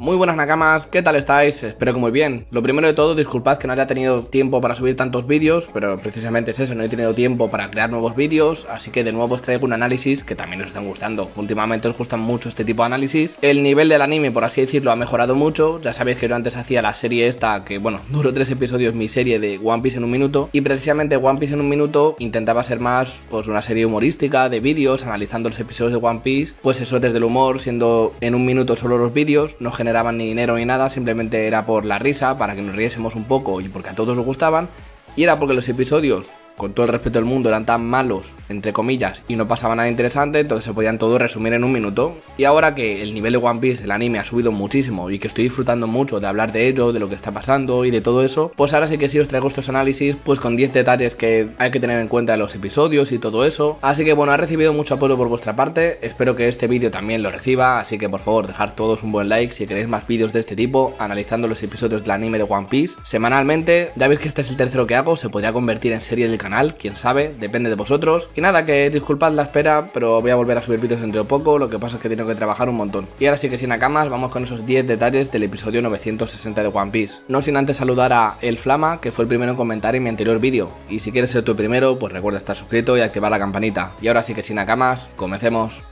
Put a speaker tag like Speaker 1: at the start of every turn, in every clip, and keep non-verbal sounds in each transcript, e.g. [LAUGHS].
Speaker 1: Muy buenas nakamas, ¿qué tal estáis? Espero que muy bien. Lo primero de todo, disculpad que no haya tenido tiempo para subir tantos vídeos, pero precisamente es eso, no he tenido tiempo para crear nuevos vídeos, así que de nuevo os traigo un análisis que también os están gustando. Últimamente os gustan mucho este tipo de análisis. El nivel del anime, por así decirlo, ha mejorado mucho. Ya sabéis que yo antes hacía la serie esta, que bueno, [LAUGHS] duró tres episodios mi serie de One Piece en un minuto, y precisamente One Piece en un minuto intentaba ser más pues una serie humorística, de vídeos, analizando los episodios de One Piece, pues eso desde el humor, siendo en un minuto solo los vídeos, no genera daban ni dinero ni nada, simplemente era por la risa, para que nos riésemos un poco y porque a todos nos gustaban, y era porque los episodios con todo el respeto del mundo, eran tan malos, entre comillas, y no pasaba nada interesante, entonces se podían todo resumir en un minuto. Y ahora que el nivel de One Piece, el anime, ha subido muchísimo y que estoy disfrutando mucho de hablar de ello, de lo que está pasando y de todo eso, pues ahora sí que sí os traigo estos análisis, pues con 10 detalles que hay que tener en cuenta en los episodios y todo eso. Así que bueno, ha recibido mucho apoyo por vuestra parte, espero que este vídeo también lo reciba, así que por favor dejar todos un buen like si queréis más vídeos de este tipo, analizando los episodios del anime de One Piece semanalmente. Ya veis que este es el tercero que hago, se podría convertir en serie del canal quién sabe, depende de vosotros. Y nada, que disculpad la espera, pero voy a volver a subir vídeos dentro de poco, lo que pasa es que tengo que trabajar un montón. Y ahora sí que sin acamas, vamos con esos 10 detalles del episodio 960 de One Piece. No sin antes saludar a El Flama, que fue el primero en comentar en mi anterior vídeo. Y si quieres ser tú primero, pues recuerda estar suscrito y activar la campanita. Y ahora sí que sin acamas, comencemos.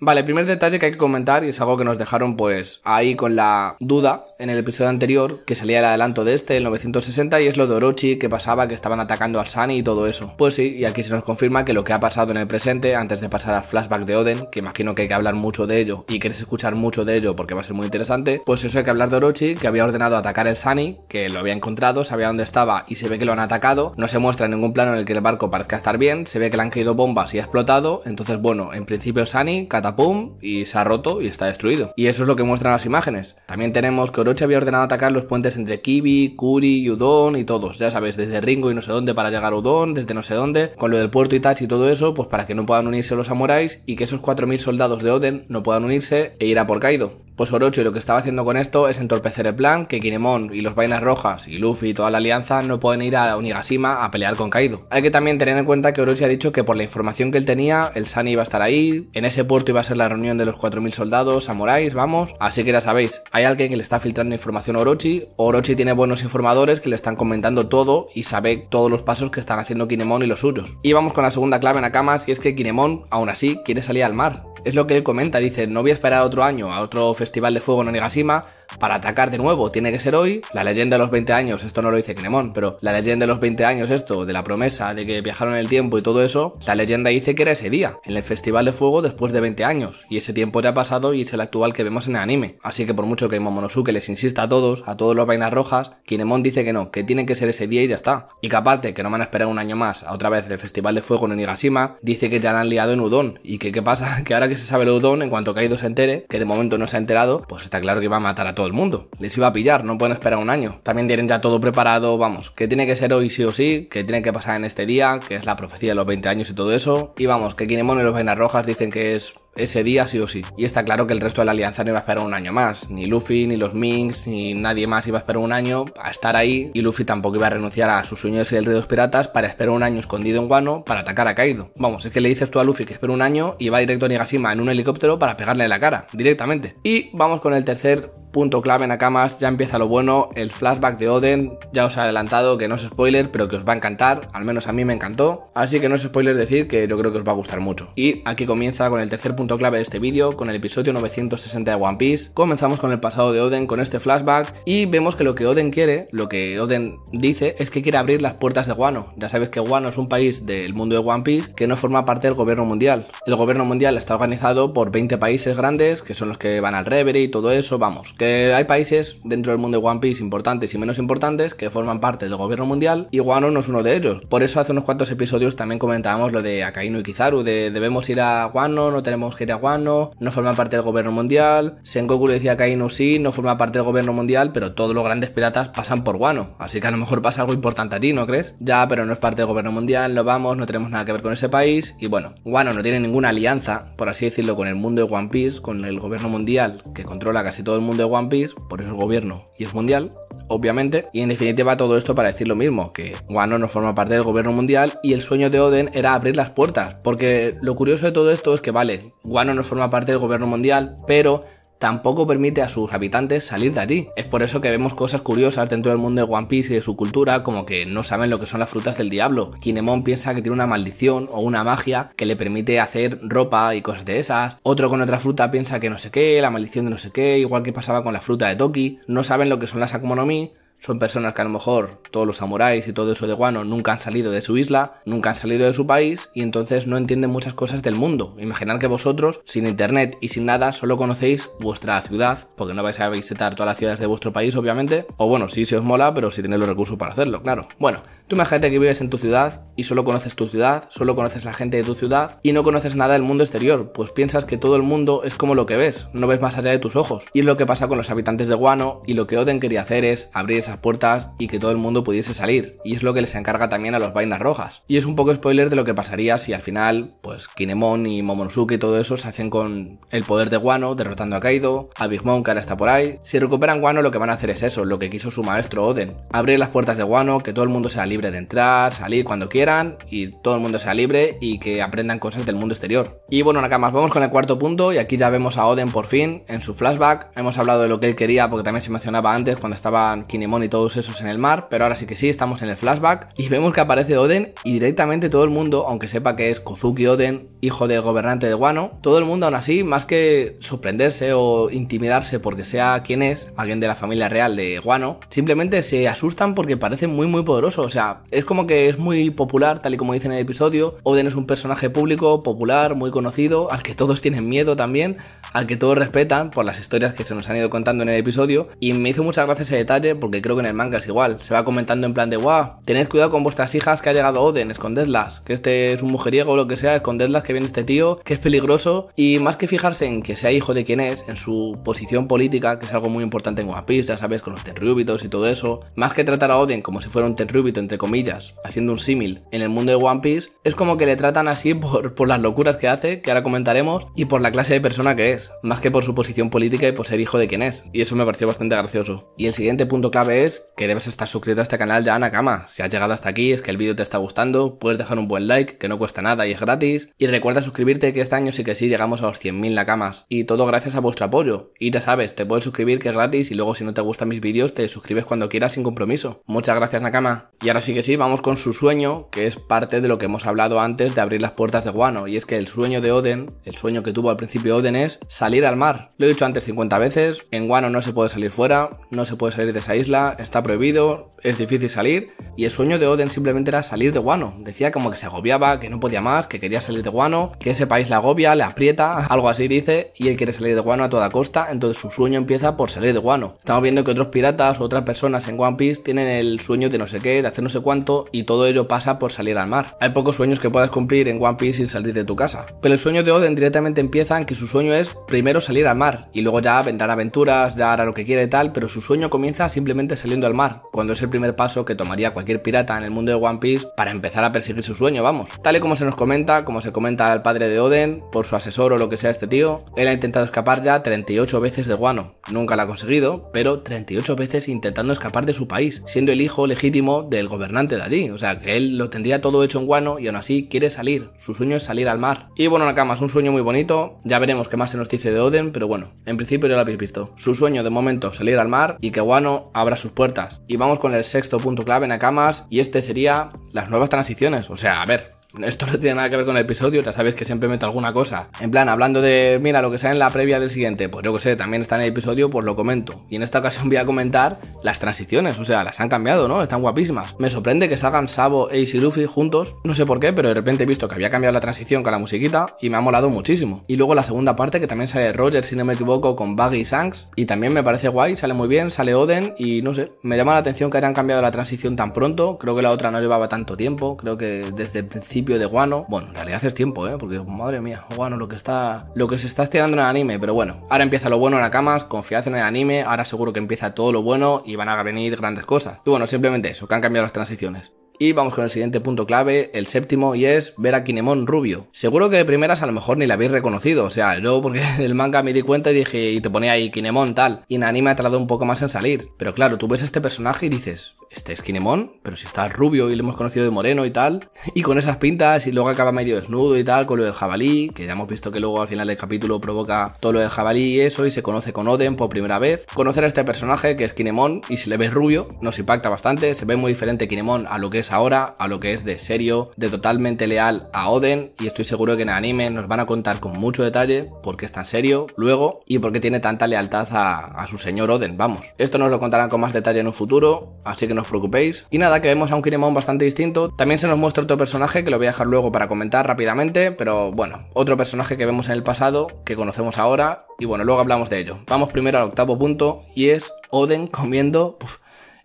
Speaker 1: Vale, el primer detalle que hay que comentar, y es algo que nos dejaron pues ahí con la duda en el episodio anterior, que salía el adelanto de este, el 960, y es lo de Orochi, que pasaba, que estaban atacando al Sani y todo eso. Pues sí, y aquí se nos confirma que lo que ha pasado en el presente, antes de pasar al flashback de Oden, que imagino que hay que hablar mucho de ello, y quieres escuchar mucho de ello porque va a ser muy interesante, pues eso hay que hablar de Orochi, que había ordenado atacar el Sunny, que lo había encontrado, sabía dónde estaba y se ve que lo han atacado, no se muestra en ningún plano en el que el barco parezca estar bien, se ve que le han caído bombas y ha explotado, entonces bueno, en principio Sunny, Sani, Pum y se ha roto y está destruido. Y eso es lo que muestran las imágenes. También tenemos que Orochi había ordenado atacar los puentes entre Kibi, Kuri, y Udon y todos, ya sabes, desde Ringo y no sé dónde para llegar a Udon, desde no sé dónde, con lo del puerto Itachi y todo eso, pues para que no puedan unirse los samuráis y que esos 4.000 soldados de Oden no puedan unirse e ir a por Kaido. Pues Orochi lo que estaba haciendo con esto es entorpecer el plan que Kinemon y los Vainas Rojas y Luffy y toda la alianza no pueden ir a Onigashima a pelear con Kaido. Hay que también tener en cuenta que Orochi ha dicho que por la información que él tenía, el Sani iba a estar ahí, en ese puerto iba a ser la reunión de los 4.000 soldados, samuráis, vamos, así que ya sabéis, hay alguien que le está filtrando información a Orochi, Orochi tiene buenos informadores que le están comentando todo y sabe todos los pasos que están haciendo Kinemon y los suyos. Y vamos con la segunda clave en Akamas y es que Kinemon, aún así, quiere salir al mar. Es lo que él comenta, dice, no voy a esperar otro año a otro festival Festival de Fuego en Onigashima para atacar de nuevo. Tiene que ser hoy. La leyenda de los 20 años, esto no lo dice Kinemon, pero la leyenda de los 20 años, esto, de la promesa de que viajaron el tiempo y todo eso, la leyenda dice que era ese día, en el Festival de Fuego después de 20 años. Y ese tiempo ya ha pasado y es el actual que vemos en el anime. Así que por mucho que Momonosuke les insista a todos, a todos los vainas rojas, Kinemon dice que no, que tiene que ser ese día y ya está. Y que aparte, que no van a esperar un año más a otra vez del Festival de Fuego en Onigashima, dice que ya la han liado en Udon. Y que qué pasa, [LAUGHS] que ahora que se sabe el Udon, en cuanto Kaido se entere, que de momento no se ha enterado pues está claro que iba a matar a todo el mundo. Les iba a pillar, no pueden esperar un año. También tienen ya todo preparado, vamos, que tiene que ser hoy sí o sí, que tiene que pasar en este día, que es la profecía de los 20 años y todo eso. Y vamos, que Kinemon y los Venas Rojas dicen que es ese día sí o sí. Y está claro que el resto de la alianza no iba a esperar un año más. Ni Luffy, ni los Minks, ni nadie más iba a esperar un año a estar ahí. Y Luffy tampoco iba a renunciar a sus sueños de el rey de los piratas para esperar un año escondido en Guano para atacar a Kaido. Vamos, es que le dices tú a Luffy que espera un año y va directo a Nigashima en un helicóptero para pegarle en la cara, directamente. Y vamos con el tercer punto clave en Akamas. ya empieza lo bueno, el flashback de Oden, ya os he adelantado que no es spoiler, pero que os va a encantar, al menos a mí me encantó, así que no es spoiler decir que yo creo que os va a gustar mucho. Y aquí comienza con el tercer punto clave de este vídeo, con el episodio 960 de One Piece. Comenzamos con el pasado de Oden, con este flashback, y vemos que lo que Oden quiere, lo que Oden dice, es que quiere abrir las puertas de Guano. Ya sabes que Guano es un país del mundo de One Piece que no forma parte del gobierno mundial. El gobierno mundial está organizado por 20 países grandes, que son los que van al Reverie y todo eso, vamos, que hay países dentro del mundo de One Piece importantes y menos importantes que forman parte del gobierno mundial, y Guano no es uno de ellos. Por eso hace unos cuantos episodios también comentábamos lo de Akainu y Kizaru, de debemos ir a Guano, no tenemos que era guano, no forma parte del gobierno mundial, Sengoku le decía ahí no sí, no forma parte del gobierno mundial, pero todos los grandes piratas pasan por guano, así que a lo mejor pasa algo importante a ti, ¿no crees? Ya, pero no es parte del gobierno mundial, no vamos, no tenemos nada que ver con ese país, y bueno, guano no tiene ninguna alianza, por así decirlo, con el mundo de One Piece, con el gobierno mundial que controla casi todo el mundo de One Piece, por eso el gobierno y es mundial, obviamente. Y en definitiva todo esto para decir lo mismo, que Guano no forma parte del gobierno mundial y el sueño de Oden era abrir las puertas. Porque lo curioso de todo esto es que, vale, Guano no forma parte del gobierno mundial, pero tampoco permite a sus habitantes salir de allí. Es por eso que vemos cosas curiosas dentro del mundo de One Piece y de su cultura, como que no saben lo que son las frutas del diablo. Kinemon piensa que tiene una maldición o una magia que le permite hacer ropa y cosas de esas. Otro con otra fruta piensa que no sé qué, la maldición de no sé qué, igual que pasaba con la fruta de Toki. No saben lo que son las Akumonomi son personas que a lo mejor todos los samuráis y todo eso de Guano nunca han salido de su isla, nunca han salido de su país y entonces no entienden muchas cosas del mundo. Imaginar que vosotros, sin internet y sin nada, solo conocéis vuestra ciudad, porque no vais a visitar todas las ciudades de vuestro país, obviamente. O bueno, sí, si os mola, pero si tenéis los recursos para hacerlo, claro. Bueno, Tú imagínate que vives en tu ciudad y solo conoces tu ciudad, solo conoces la gente de tu ciudad y no conoces nada del mundo exterior, pues piensas que todo el mundo es como lo que ves, no ves más allá de tus ojos. Y es lo que pasa con los habitantes de Guano y lo que Oden quería hacer es abrir esas puertas y que todo el mundo pudiese salir, y es lo que les encarga también a los vainas rojas. Y es un poco spoiler de lo que pasaría si al final, pues Kinemon y Momonosuke y todo eso se hacen con el poder de Guano, derrotando a Kaido, a Big Mom que ahora está por ahí. Si recuperan Guano lo que van a hacer es eso, lo que quiso su maestro Oden, abrir las puertas de Guano, que todo el mundo sea libre libre de entrar, salir cuando quieran y todo el mundo sea libre y que aprendan cosas del mundo exterior. Y bueno, más vamos con el cuarto punto y aquí ya vemos a Oden por fin en su flashback. Hemos hablado de lo que él quería porque también se mencionaba antes cuando estaban Kinemon y todos esos en el mar, pero ahora sí que sí, estamos en el flashback y vemos que aparece Oden y directamente todo el mundo, aunque sepa que es Kozuki Oden, hijo del gobernante de Guano, todo el mundo aún así, más que sorprenderse o intimidarse porque sea quien es, alguien de la familia real de Guano, simplemente se asustan porque parece muy muy poderoso, o sea, es como que es muy popular, tal y como dice en el episodio, Oden es un personaje público, popular, muy conocido, al que todos tienen miedo también, al que todos respetan por las historias que se nos han ido contando en el episodio, y me hizo muchas gracias ese detalle porque creo que en el manga es igual, se va comentando en plan de, guau, tened cuidado con vuestras hijas que ha llegado Oden, escondedlas, que este es un mujeriego o lo que sea, escondedlas que viene este tío, que es peligroso. Y más que fijarse en que sea hijo de quien es, en su posición política, que es algo muy importante en One Piece, ya sabes, con los terrúbitos y todo eso, más que tratar a Odin como si fuera un tenryubito, entre comillas, haciendo un símil en el mundo de One Piece, es como que le tratan así [LAUGHS] por, las locuras que hace, que ahora comentaremos, y por la clase de persona que es, más que por su posición política y por ser hijo de quien es. Y eso me pareció bastante gracioso. Y el siguiente punto clave es que debes estar suscrito a este canal ya, Nakama. Si has llegado hasta aquí, es que el vídeo te está gustando, puedes dejar un buen like, que no cuesta nada y es gratis. Y Recuerda suscribirte que este año sí que sí llegamos a los 100.000 nakamas. Y todo gracias a vuestro apoyo. Y ya sabes, te puedes suscribir que es gratis y luego si no te gustan mis vídeos te suscribes cuando quieras sin compromiso. Muchas gracias Nakama. Y ahora sí que sí, vamos con su sueño, que es parte de lo que hemos hablado antes de abrir las puertas de Guano. Y es que el sueño de Oden, el sueño que tuvo al principio Oden es salir al mar. Lo he dicho antes 50 veces, en Guano no se puede salir fuera, no se puede salir de esa isla, está prohibido, es difícil salir. Y el sueño de Oden simplemente era salir de Guano. Decía como que se agobiaba, que no podía más, que quería salir de Guano que ese país la agobia, le aprieta, algo así dice, y él quiere salir de guano a toda costa, entonces su sueño empieza por salir de guano. Estamos viendo que otros piratas u otras personas en One Piece tienen el sueño de no sé qué, de hacer no sé cuánto, y todo ello pasa por salir al mar. Hay pocos sueños que puedas cumplir en One Piece sin salir de tu casa. Pero el sueño de Oden directamente empieza en que su sueño es primero salir al mar, y luego ya aventar aventuras, ya hará lo que quiere y tal, pero su sueño comienza simplemente saliendo al mar, cuando es el primer paso que tomaría cualquier pirata en el mundo de One Piece para empezar a perseguir su sueño, vamos. Tal y como se nos comenta, como se comenta al padre de Oden, por su asesor o lo que sea este tío. Él ha intentado escapar ya 38 veces de Guano, nunca la ha conseguido, pero 38 veces intentando escapar de su país, siendo el hijo legítimo del gobernante de allí. O sea, que él lo tendría todo hecho en Guano y aún así quiere salir. Su sueño es salir al mar. Y bueno, Nakamas es un sueño muy bonito. Ya veremos qué más se nos dice de Oden, pero bueno, en principio ya lo habéis visto. Su sueño de momento, salir al mar y que Guano abra sus puertas. Y vamos con el sexto punto clave, Nakamas, y este sería las nuevas transiciones. O sea, a ver, esto no tiene nada que ver con el episodio, ya sabéis que siempre meto alguna cosa. En plan, hablando de, mira, lo que sale en la previa del siguiente, pues yo que sé, también está en el episodio, pues lo comento. Y en esta ocasión [LAUGHS] voy a comentar las transiciones, o sea, las han cambiado, ¿no? Están guapísimas. Me sorprende que salgan Sabo Ace y Luffy juntos, no sé por qué, pero de repente he visto que había cambiado la transición con la musiquita y me ha molado muchísimo. Y luego la segunda parte, que también sale Roger, si no me equivoco, con Buggy y Shanks, y también me parece guay, sale muy bien, sale Oden, y no sé, me llama la atención que hayan cambiado la transición tan pronto, creo que la otra no llevaba tanto tiempo, creo que desde el de Guano. Bueno, en realidad es tiempo, ¿eh? Porque madre mía, Guano lo que está lo que se está estirando en el anime, pero bueno, ahora empieza lo bueno en Akamas, confiad en el anime, ahora seguro que empieza todo lo bueno y van a venir grandes cosas. Y bueno, simplemente eso, que han cambiado las transiciones. Y vamos con el siguiente punto clave, el séptimo, y es ver a Kinemon rubio. Seguro que de primeras a lo mejor ni la habéis reconocido, o sea, yo porque [LAUGHS] el manga me di cuenta y dije, y te ponía ahí Kinemon tal, y en anime ha tardado un poco más en salir. Pero claro, tú ves a este personaje y dices, este es Kinemon, pero si está rubio y lo hemos conocido de moreno y tal, y con esas pintas y luego acaba medio desnudo y tal, con lo del jabalí, que ya hemos visto que luego al final del capítulo provoca todo lo del jabalí y eso, y se conoce con Oden por primera vez. Conocer a este personaje que es Kinemon y si le ves rubio, nos impacta bastante, se ve muy diferente Kinemon a lo que es ahora, a lo que es de serio, de totalmente leal a Oden, y estoy seguro que en el anime nos van a contar con mucho detalle por qué es tan serio luego y por qué tiene tanta lealtad a, a su señor Oden, vamos. Esto nos lo contarán con más detalle en un futuro, así que nos preocupéis. Y nada, que vemos a un Kinemon bastante distinto. También se nos muestra otro personaje que lo voy a dejar luego para comentar rápidamente, pero bueno, otro personaje que vemos en el pasado, que conocemos ahora, y bueno, luego hablamos de ello. Vamos primero al octavo punto, y es Oden comiendo...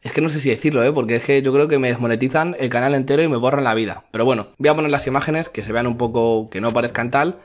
Speaker 1: Es que no sé si decirlo, ¿eh? porque es que yo creo que me desmonetizan el canal entero y me borran la vida. Pero bueno, voy a poner las imágenes que se vean un poco que no parezcan tal.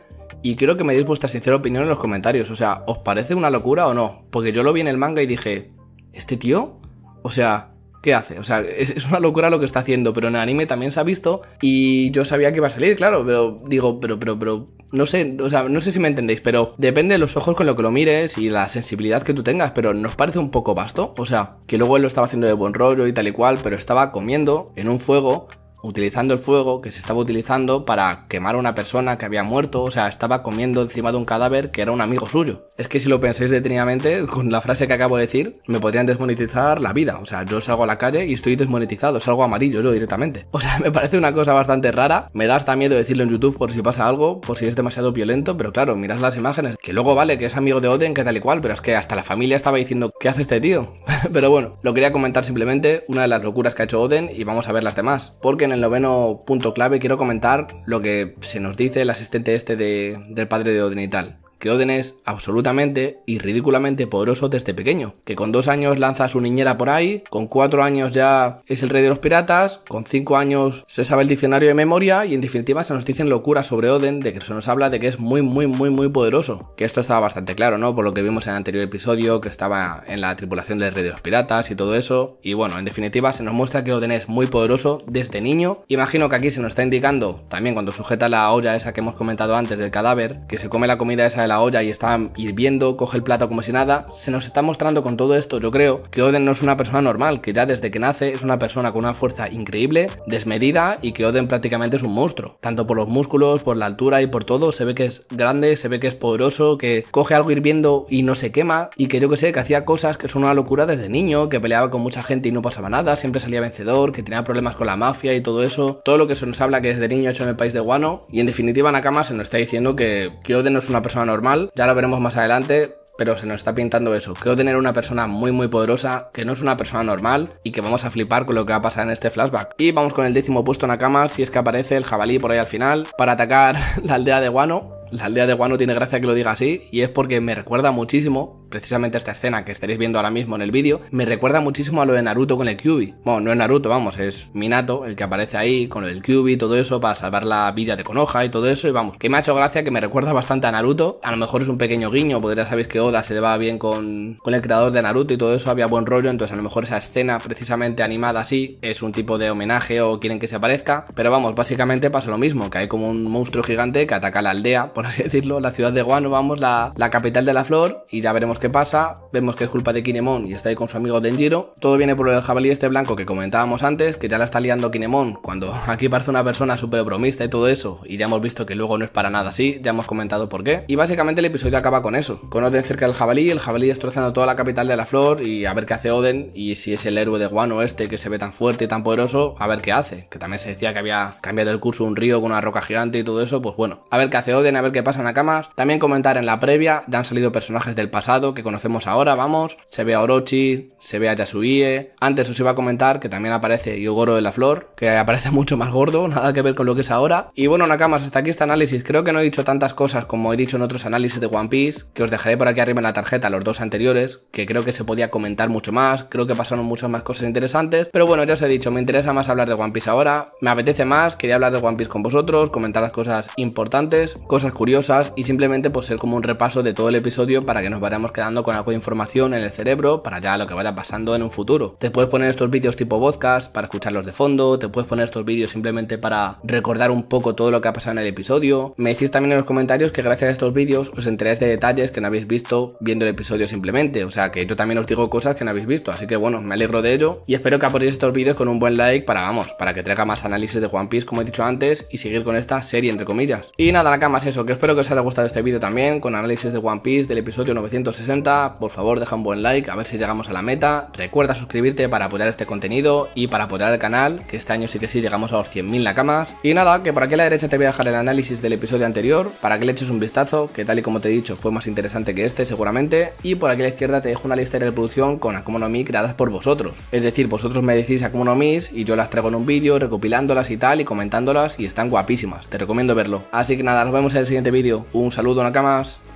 Speaker 1: Y quiero que me deis vuestra sincera opinión en los comentarios. O sea, ¿os parece una locura o no? Porque yo lo vi en el manga y dije, ¿este tío? O sea, ¿Qué hace? O sea, es, una locura lo que está haciendo, pero en el anime también se ha visto y yo sabía que iba a salir, claro, pero digo, pero, pero, pero, no sé, o sea, no sé si me entendéis, pero depende de los ojos con lo que lo mires y la sensibilidad que tú tengas, pero nos parece un poco vasto, o sea, que luego él lo estaba haciendo de buen rollo y tal y cual, pero estaba comiendo en un fuego utilizando el fuego que se estaba utilizando para quemar a una persona que había muerto, o sea, estaba comiendo encima de un cadáver que era un amigo suyo. Es que si lo pensáis detenidamente, [LAUGHS] con la frase que acabo de decir, me podrían desmonetizar la vida. O sea, yo salgo a la calle y estoy desmonetizado, salgo amarillo yo directamente. [LAUGHS] O sea, me parece una cosa bastante rara. Me da hasta miedo decirlo en YouTube por si pasa algo, por si es demasiado violento, pero claro, mirad las imágenes. Que luego vale, que es amigo de Oden, que tal y cual, pero es que hasta la familia estaba diciendo, ¿qué hace este tío? [LAUGHS] pero bueno, lo quería comentar simplemente, una de las locuras que ha hecho Oden y vamos a ver las demás. Porque en el noveno punto clave quiero comentar lo que se nos dice el asistente este de, del padre de Odin y tal que Oden es absolutamente y ridículamente poderoso desde pequeño, que con dos años lanza a su niñera por ahí, con cuatro años ya es el rey de los piratas, con cinco años se sabe el diccionario de memoria y en definitiva se nos dicen locuras sobre Oden, de que se nos habla de que es muy muy muy muy poderoso, que esto estaba bastante claro, ¿no? Por lo que vimos en el anterior episodio, que estaba en la tripulación del rey de los piratas y todo eso, y bueno, en definitiva se nos muestra que Oden es muy poderoso desde niño, imagino que aquí se nos está indicando, también cuando sujeta la olla esa que hemos comentado antes del cadáver, que se come la comida esa de la olla y está hirviendo, coge el plato como si nada, se nos está mostrando con todo esto, yo creo, que Oden no es una persona normal, que ya desde que nace es una persona con una fuerza increíble, desmedida y que Oden prácticamente es un monstruo. Tanto por los músculos, por la altura y por todo, se ve que es grande, se ve que es poderoso, que coge algo hirviendo y no se quema y que yo que sé, que hacía cosas que son una locura desde niño, que peleaba con mucha gente y no pasaba nada, siempre salía vencedor, que tenía problemas con la mafia y todo eso, todo lo que se nos habla que desde niño ha hecho en el país de Guano y en definitiva Nakama se nos está diciendo que, que Oden no es una persona normal ya lo veremos más adelante, pero se nos está pintando eso. Creo tener una persona muy muy poderosa, que no es una persona normal y que vamos a flipar con lo que va a pasar en este flashback. Y vamos con el décimo puesto Nakama, si es que aparece el jabalí por ahí al final, para atacar [LAUGHS] la aldea de Guano la aldea de Guano tiene gracia que lo diga así, y es porque me recuerda muchísimo, precisamente esta escena que estaréis viendo ahora mismo en el vídeo, me recuerda muchísimo a lo de Naruto con el Kyubi. Bueno, no es Naruto, vamos, es Minato, el que aparece ahí con el del y todo eso, para salvar la villa de Konoha y todo eso, y vamos, que me ha hecho gracia, que me recuerda bastante a Naruto, a lo mejor es un pequeño guiño, Podría saber que Oda se le va bien con, con el creador de Naruto y todo eso, había buen rollo, entonces a lo mejor esa escena precisamente animada así es un tipo de homenaje o quieren que se aparezca, pero vamos, básicamente pasa lo mismo, que hay como un monstruo gigante que ataca la aldea, por así [LAUGHS] decirlo, la ciudad de Guano, vamos, la, la capital de la flor, y ya veremos qué pasa. Vemos que es culpa de Kinemon y está ahí con su amigo Denjiro. Todo viene por el jabalí este blanco que comentábamos antes, que ya la está liando Kinemon, cuando [LAUGHS] aquí parece una persona súper bromista y todo eso, y ya hemos visto que luego no es para nada así, ya hemos comentado por qué. Y básicamente el episodio acaba con eso, con Oden cerca del jabalí, el jabalí destrozando toda la capital de la flor, y a ver qué hace Oden, y si es el héroe de Guano este que se ve tan fuerte y tan poderoso, a ver qué hace, que también se decía que había cambiado el curso un río con una roca gigante y todo eso, pues bueno, a ver qué hace Oden, a ver qué pasa Nakamas. También comentar en la previa, ya han salido personajes del pasado que conocemos ahora, vamos. Se ve a Orochi, se ve a Yasuie. Antes os iba a comentar que también aparece Yogoro de la Flor, que aparece [LAUGHS] mucho más gordo, nada que ver con lo que es ahora. Y bueno, Nakamas, hasta aquí este análisis. Creo que no he dicho tantas cosas como he dicho en otros análisis de One Piece, que os dejaré por aquí arriba en la tarjeta los dos anteriores, que creo que se podía comentar mucho más, creo que pasaron muchas más cosas interesantes. Pero bueno, ya os he dicho, me interesa más hablar de One Piece ahora, me apetece más, quería hablar de One Piece con vosotros, comentar las cosas importantes, cosas curiosas y simplemente pues ser como un repaso de todo el episodio para que nos vayamos quedando con algo de información en el cerebro para ya lo que vaya pasando en un futuro. Te puedes poner estos vídeos tipo podcast para escucharlos de fondo, te puedes poner estos vídeos simplemente para recordar un poco todo lo que ha pasado en el episodio. Me decís también en los comentarios que gracias a estos vídeos os enteráis de detalles que no habéis visto viendo el episodio simplemente, o sea que yo también os digo cosas que no habéis visto, así que bueno, me alegro de ello y espero que apoyéis estos vídeos con un buen like para vamos, para que traiga más análisis de One Piece como he dicho antes y seguir con esta serie entre comillas. Y nada, nada más eso, espero que os haya gustado este vídeo también, con análisis de One Piece del episodio 960. Por favor, deja un buen like, a ver si llegamos a la meta. Recuerda suscribirte para apoyar este contenido y para apoyar el canal, que este año sí que sí llegamos a los 100.000 nakamas. Y nada, que por aquí a la derecha te voy a dejar el análisis del episodio anterior, para que le eches un vistazo, que tal y como te he dicho, fue más interesante que este seguramente. Y por aquí a la izquierda te dejo una lista de reproducción con Akumono Mi creadas por vosotros. Es decir, vosotros me decís Akumono y yo las traigo en un vídeo, recopilándolas y tal, y comentándolas, y están guapísimas. Te recomiendo verlo. Así que nada, nos vemos en el siguiente vídeo. Un saludo, Nakamas.